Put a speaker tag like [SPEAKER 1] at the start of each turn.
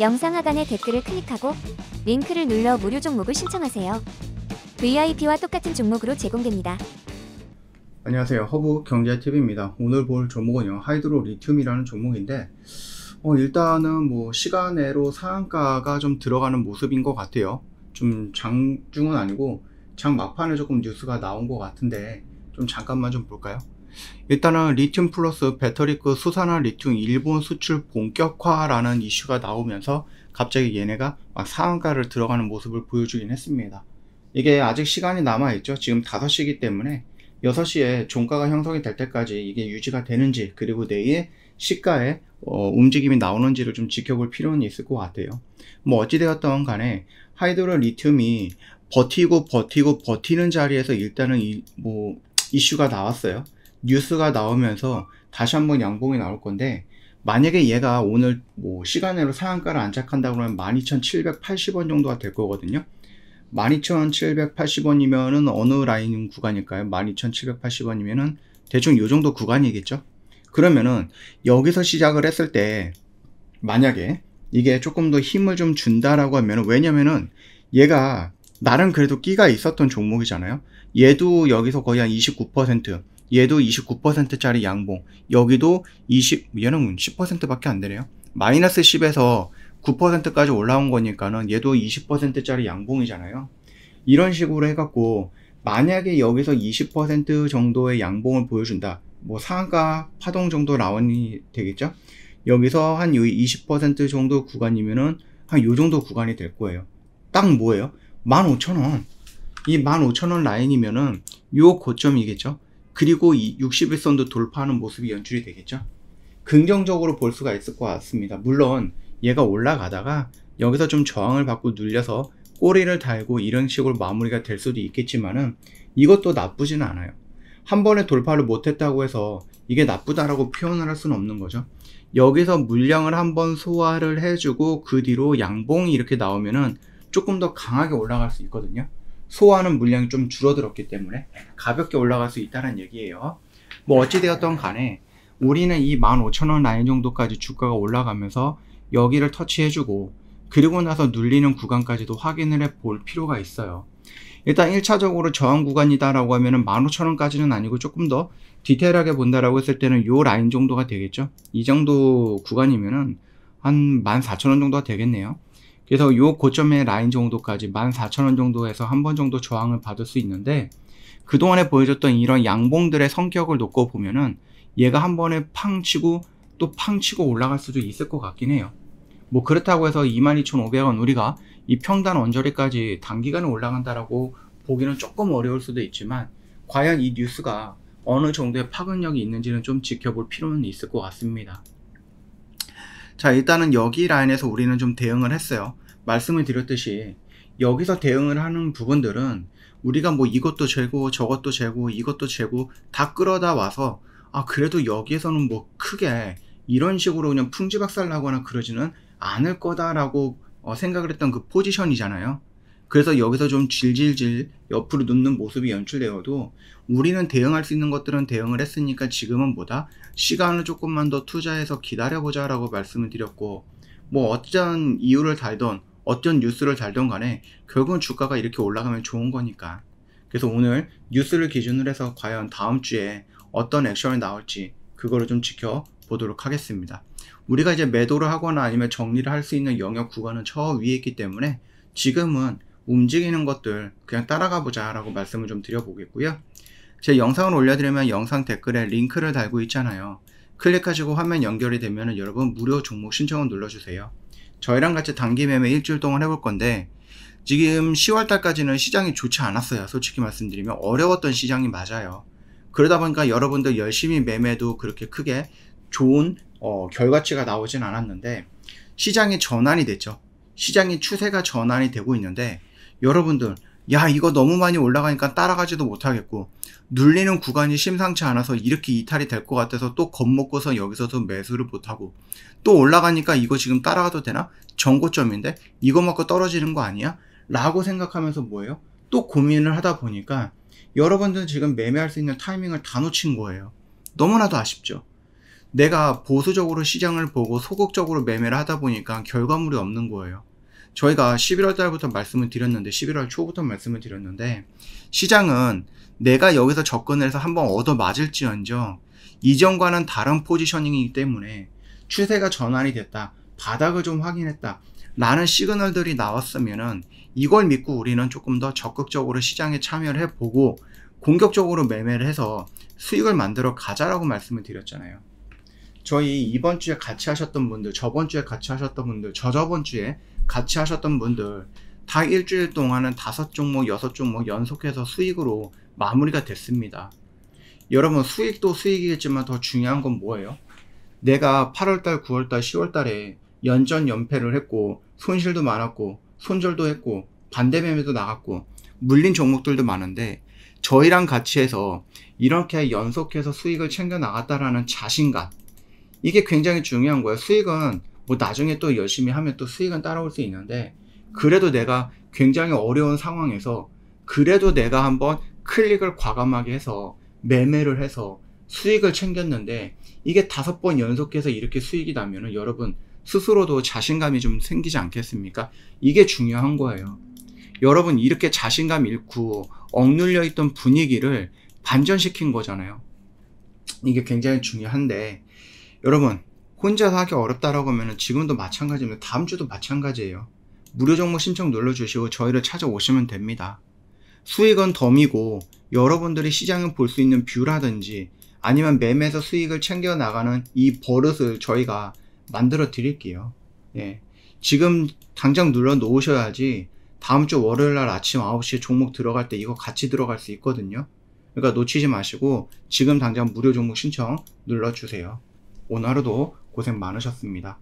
[SPEAKER 1] 영상 하단의 댓글을 클릭하고 링크를 눌러 무료 종목을 신청하세요. VIP와 똑같은 종목으로 제공됩니다. 안녕하세요. 허브 경제TV입니다. 오늘 볼 종목은요. 하이드로 리튬이라는 종목인데 어, 일단은 뭐 시간외로 상한가가 좀 들어가는 모습인 것 같아요. 좀 장중은 아니고 장 막판에 조금 뉴스가 나온 것 같은데 좀 잠깐만 좀 볼까요? 일단은 리튬 플러스 배터리급 그 수산화 리튬 일본 수출 본격화라는 이슈가 나오면서 갑자기 얘네가 막 상한가를 들어가는 모습을 보여주긴 했습니다. 이게 아직 시간이 남아있죠. 지금 5시이기 때문에 6시에 종가가 형성이 될 때까지 이게 유지가 되는지 그리고 내일 시가에 어, 움직임이 나오는지를 좀 지켜볼 필요는 있을 것 같아요. 뭐 어찌되었던 간에 하이드로 리튬이 버티고 버티고 버티는 자리에서 일단은 이, 뭐 이슈가 나왔어요. 뉴스가 나오면서 다시 한번 양봉이 나올 건데 만약에 얘가 오늘 뭐 시간으로 상한가를 안착한다고 러면 12,780원 정도가 될 거거든요. 12,780원이면은 어느 라인 구간일까요? 12,780원이면은 대충 요 정도 구간이겠죠? 그러면은 여기서 시작을 했을 때 만약에 이게 조금 더 힘을 좀 준다라고 하면 왜냐면은 얘가 나름 그래도 끼가 있었던 종목이잖아요. 얘도 여기서 거의 한29% 얘도 29%짜리 양봉, 여기도 20, 얘는 10%밖에 안 되네요. 마이너스 10에서 9%까지 올라온 거니까는 얘도 20%짜리 양봉이잖아요. 이런 식으로 해갖고 만약에 여기서 20% 정도의 양봉을 보여준다. 뭐 상한가 파동 정도 라운이 되겠죠? 여기서 한 20% 정도 구간이면은 한 요 정도 구간이 될 거예요. 딱 뭐예요? 15,000원. 이 15,000원 라인이면은 요 고점이겠죠? 그리고 이 61선도 돌파하는 모습이 연출이 되겠죠. 긍정적으로 볼 수가 있을 것 같습니다. 물론 얘가 올라가다가 여기서 좀 저항을 받고 눌려서 꼬리를 달고 이런 식으로 마무리가 될 수도 있겠지만은 이것도 나쁘지는 않아요. 한 번에 돌파를 못했다고 해서 이게 나쁘다라고 표현을 할 수는 없는 거죠. 여기서 물량을 한 번 소화를 해주고 그 뒤로 양봉이 이렇게 나오면은 조금 더 강하게 올라갈 수 있거든요. 소화하는 물량이 좀 줄어들었기 때문에 가볍게 올라갈 수 있다는 얘기예요. 뭐 어찌되었던 간에 우리는 이 15,000원 라인 정도까지 주가가 올라가면서 여기를 터치해주고 그리고 나서 눌리는 구간까지도 확인을 해 볼 필요가 있어요. 일단 1차적으로 저항 구간이다라고 하면은 15,000원까지는 아니고 조금 더 디테일하게 본다라고 했을 때는 요 라인 정도가 되겠죠. 이 정도 구간이면은 한 14,000원 정도가 되겠네요. 그래서 요 고점의 라인 정도까지 14,000원 정도에서 한 번 정도 저항을 받을 수 있는데 그동안에 보여줬던 이런 양봉들의 성격을 놓고 보면은 얘가 한 번에 팡 치고 또 팡 치고 올라갈 수도 있을 것 같긴 해요. 뭐 그렇다고 해서 22,500원 우리가 이 평단 언저리까지 단기간에 올라간다라고 보기는 조금 어려울 수도 있지만 과연 이 뉴스가 어느 정도의 파급력이 있는지는 좀 지켜볼 필요는 있을 것 같습니다. 자 일단은 여기 라인에서 우리는 좀 대응을 했어요 말씀을 드렸듯이 여기서 대응을 하는 부분들은 우리가 뭐 이것도 재고 저것도 재고 이것도 재고 다 끌어다 와서 아 그래도 여기에서는 뭐 크게 이런 식으로 그냥 풍지박살 나거나 그러지는 않을 거다라고 어, 생각을 했던 그 포지션이잖아요 그래서 여기서 좀 질질질 옆으로 눕는 모습이 연출되어도 우리는 대응할 수 있는 것들은 대응을 했으니까 지금은 뭐다? 시간을 조금만 더 투자해서 기다려보자 라고 말씀을 드렸고 뭐 어떤 이유를 달던 어떤 뉴스를 달던 간에 결국은 주가가 이렇게 올라가면 좋은 거니까 그래서 오늘 뉴스를 기준으로 해서 과연 다음 주에 어떤 액션이 나올지 그거를 좀 지켜보도록 하겠습니다 우리가 이제 매도를 하거나 아니면 정리를 할 수 있는 영역 구간은 저 위에 있기 때문에 지금은 움직이는 것들 그냥 따라가 보자 라고 말씀을 좀 드려보겠고요. 제 영상을 올려드리면 영상 댓글에 링크를 달고 있잖아요. 클릭하시고 화면 연결이 되면 여러분 무료 종목 신청을 눌러주세요. 저희랑 같이 단기 매매 일주일 동안 해볼 건데 지금 10월달까지는 시장이 좋지 않았어요. 솔직히 말씀드리면 어려웠던 시장이 맞아요. 그러다 보니까 여러분들 열심히 매매도 그렇게 크게 좋은 어, 결과치가 나오진 않았는데 시장이 전환이 됐죠. 시장이 추세가 전환이 되고 있는데 여러분들 야 이거 너무 많이 올라가니까 따라가지도 못하겠고 눌리는 구간이 심상치 않아서 이렇게 이탈이 될 것 같아서 또 겁먹고서 여기서도 매수를 못하고 또 올라가니까 이거 지금 따라가도 되나? 정고점인데 이거 맞고 떨어지는 거 아니야? 라고 생각하면서 뭐예요? 또 고민을 하다 보니까 여러분들은 지금 매매할 수 있는 타이밍을 다 놓친 거예요. 너무나도 아쉽죠. 내가 보수적으로 시장을 보고 소극적으로 매매를 하다 보니까 결과물이 없는 거예요. 저희가 11월 달부터 말씀을 드렸는데 11월 초부터 말씀을 드렸는데 시장은 내가 여기서 접근 해서 한번 얻어 맞을지언정 이전과는 다른 포지셔닝이기 때문에 추세가 전환이 됐다. 바닥을 좀 확인했다. 라는 시그널들이 나왔으면은 이걸 믿고 우리는 조금 더 적극적으로 시장에 참여를 해보고 공격적으로 매매를 해서 수익을 만들어 가자라고 말씀을 드렸잖아요. 저희 이번 주에 같이 하셨던 분들, 저번 주에 같이 하셨던 분들, 저저번 주에 같이 하셨던 분들 다 일주일 동안은 다섯 종목, 여섯 종목 연속해서 수익으로 마무리가 됐습니다. 여러분 수익도 수익이겠지만 더 중요한 건 뭐예요? 내가 8월달, 9월달, 10월달에 연전 연패를 했고 손실도 많았고 손절도 했고 반대 매매도 나갔고 물린 종목들도 많은데 저희랑 같이 해서 이렇게 연속해서 수익을 챙겨 나갔다라는 자신감 이게 굉장히 중요한 거예요. 수익은 뭐 나중에 또 열심히 하면 또 수익은 따라올 수 있는데 그래도 내가 굉장히 어려운 상황에서 그래도 내가 한번 클릭을 과감하게 해서 매매를 해서 수익을 챙겼는데 이게 다섯 번 연속해서 이렇게 수익이 나면은 여러분 스스로도 자신감이 좀 생기지 않겠습니까? 이게 중요한 거예요. 여러분 이렇게 자신감 잃고 억눌려 있던 분위기를 반전시킨 거잖아요. 이게 굉장히 중요한데 여러분 혼자서 하기 어렵다라고 하면 지금도 마찬가지입니다. 다음 주도 마찬가지예요. 무료 정보 신청 눌러주시고 저희를 찾아오시면 됩니다. 수익은 덤이고 여러분들이 시장을 볼수 있는 뷰라든지 아니면 매매에서 수익을 챙겨 나가는 이 버릇을 저희가 만들어 드릴게요. 예. 지금 당장 눌러 놓으셔야지 다음 주 월요일 날 아침 9시에 종목 들어갈 때 이거 같이 들어갈 수 있거든요. 그러니까 놓치지 마시고 지금 당장 무료 종목 신청 눌러주세요. 오늘 하루도 고생 많으셨습니다.